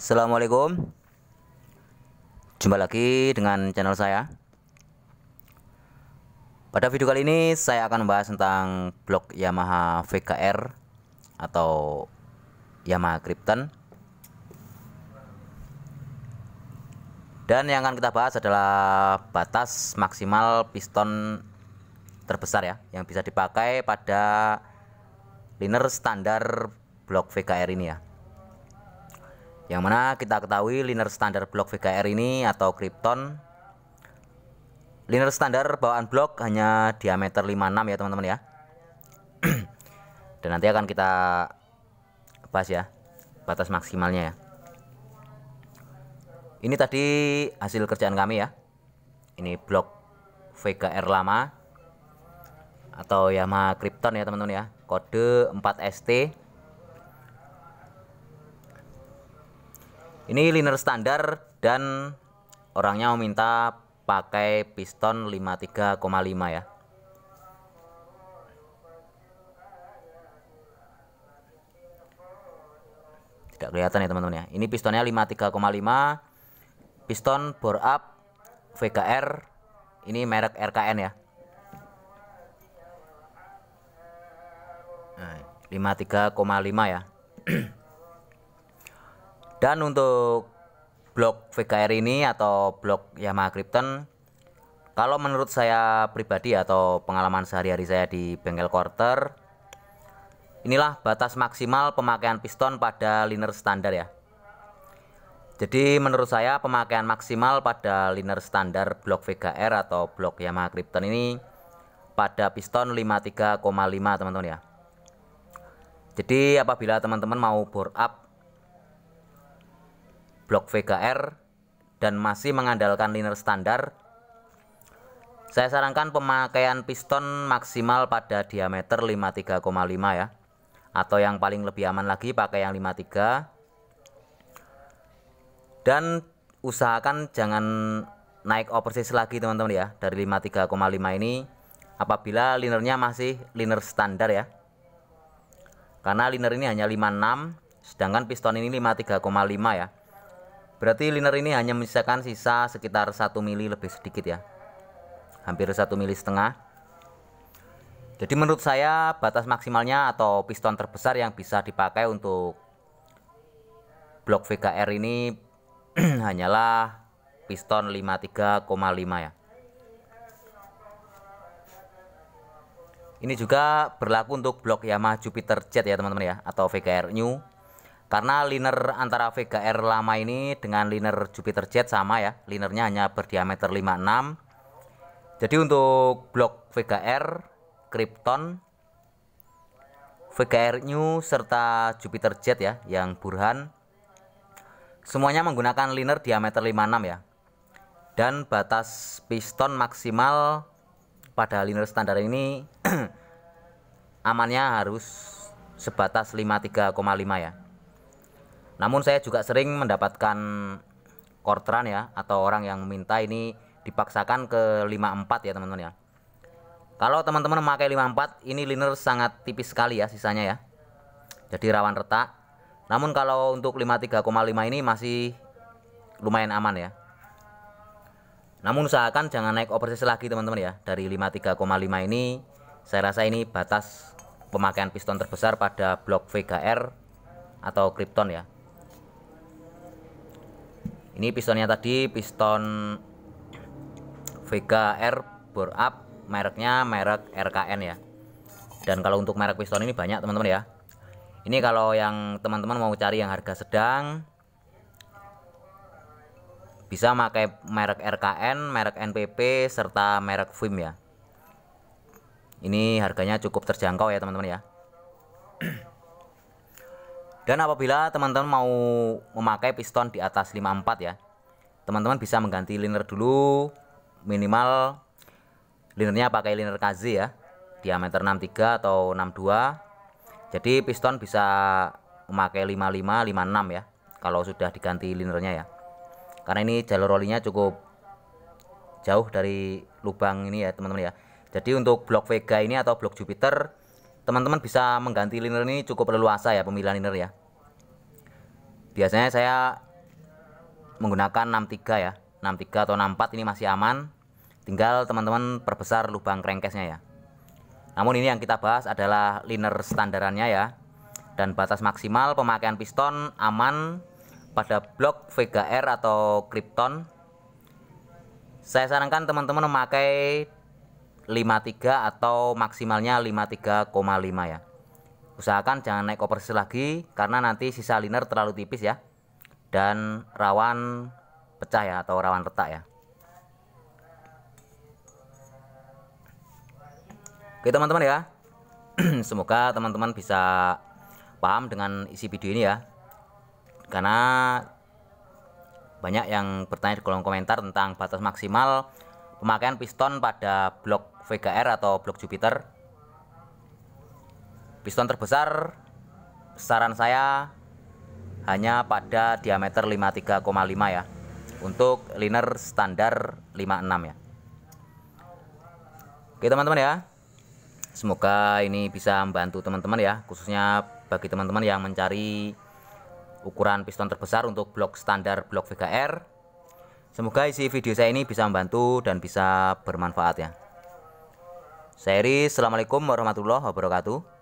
Assalamualaikum Jumpa lagi dengan channel saya Pada video kali ini saya akan membahas tentang blok Yamaha VKR Atau Yamaha Krypton Dan yang akan kita bahas adalah batas maksimal piston terbesar ya Yang bisa dipakai pada liner standar blok VKR ini ya yang mana kita ketahui liner standar blok VKR ini atau krypton liner standar bawaan blok hanya diameter 56 ya teman-teman ya. Dan nanti akan kita bahas ya batas maksimalnya ya. Ini tadi hasil kerjaan kami ya. Ini blok VKR lama atau Yamaha Krypton ya teman-teman ya. Kode 4ST Ini liner standar dan orangnya minta pakai piston 53,5 ya. Tidak kelihatan ya teman-teman ya. Ini pistonnya 53,5. Piston bore up VKR ini merek RKN ya. Nah, 53,5 ya. Dan untuk blok VKR ini atau blok Yamaha Krypton kalau menurut saya pribadi atau pengalaman sehari-hari saya di bengkel quarter inilah batas maksimal pemakaian piston pada liner standar ya jadi menurut saya pemakaian maksimal pada liner standar blok VKR atau blok Yamaha Krypton ini pada piston 53,5 teman-teman ya jadi apabila teman-teman mau bore up blok VGR dan masih mengandalkan liner standar saya sarankan pemakaian piston maksimal pada diameter 53,5 ya atau yang paling lebih aman lagi pakai yang 53 dan usahakan jangan naik oversize lagi teman-teman ya dari 53,5 ini apabila linernya masih liner standar ya karena liner ini hanya 56 sedangkan piston ini 53,5 ya Berarti liner ini hanya menyisakan sisa sekitar 1 mili lebih sedikit ya. Hampir 1 mili setengah. Jadi menurut saya batas maksimalnya atau piston terbesar yang bisa dipakai untuk blok VKR ini hanyalah piston 53,5 ya. Ini juga berlaku untuk blok Yamaha Jupiter Jet ya teman-teman ya atau VKR New karena liner antara Vega R lama ini dengan liner Jupiter Jet sama ya, linernya hanya berdiameter 56. Jadi untuk blok Vega R, Krypton, Vega R New serta Jupiter Jet ya yang Burhan semuanya menggunakan liner diameter 56 ya. Dan batas piston maksimal pada liner standar ini amannya harus sebatas 53,5 ya. Namun saya juga sering mendapatkan korteran ya atau orang yang minta ini dipaksakan ke 54 ya teman-teman ya. Kalau teman-teman memakai 54 ini liner sangat tipis sekali ya sisanya ya. Jadi rawan retak. Namun kalau untuk 53,5 ini masih lumayan aman ya. Namun usahakan jangan naik oversize lagi teman-teman ya. Dari 53,5 ini saya rasa ini batas pemakaian piston terbesar pada blok VGR atau Krypton ya ini pistonnya tadi piston Vega R bore up mereknya merek RKN ya dan kalau untuk merek piston ini banyak teman-teman ya ini kalau yang teman-teman mau cari yang harga sedang bisa pakai merek RKN, merek NPP serta merek VIM ya. Ini harganya cukup terjangkau ya teman-teman ya. Dan apabila teman-teman mau memakai piston di atas 54 ya, teman-teman bisa mengganti liner dulu minimal linernya pakai liner KZ ya, diameter 63 atau 62. Jadi piston bisa memakai 55 56 ya kalau sudah diganti linernya ya. Karena ini jalur rollingnya cukup jauh dari lubang ini ya, teman-teman ya. Jadi untuk blok Vega ini atau blok Jupiter, teman-teman bisa mengganti liner ini cukup leluasa ya pemilihan liner ya biasanya saya menggunakan 63 ya 63 atau 64 ini masih aman tinggal teman-teman perbesar lubang crankcase ya namun ini yang kita bahas adalah liner standarannya ya dan batas maksimal pemakaian piston aman pada blok Vega atau Krypton saya sarankan teman-teman memakai 53 atau maksimalnya 53,5 ya usahakan jangan naik overseas lagi karena nanti sisa liner terlalu tipis ya dan rawan pecah ya atau rawan retak ya oke teman-teman ya semoga teman-teman bisa paham dengan isi video ini ya karena banyak yang bertanya di kolom komentar tentang batas maksimal pemakaian piston pada blok VGR atau blok Jupiter Piston terbesar saran saya hanya pada diameter 53,5 ya untuk liner standar 56 ya. Oke teman-teman ya. Semoga ini bisa membantu teman-teman ya, khususnya bagi teman-teman yang mencari ukuran piston terbesar untuk blok standar blok VKR Semoga isi video saya ini bisa membantu dan bisa bermanfaat ya. Saya Iri, Assalamualaikum warahmatullahi wabarakatuh.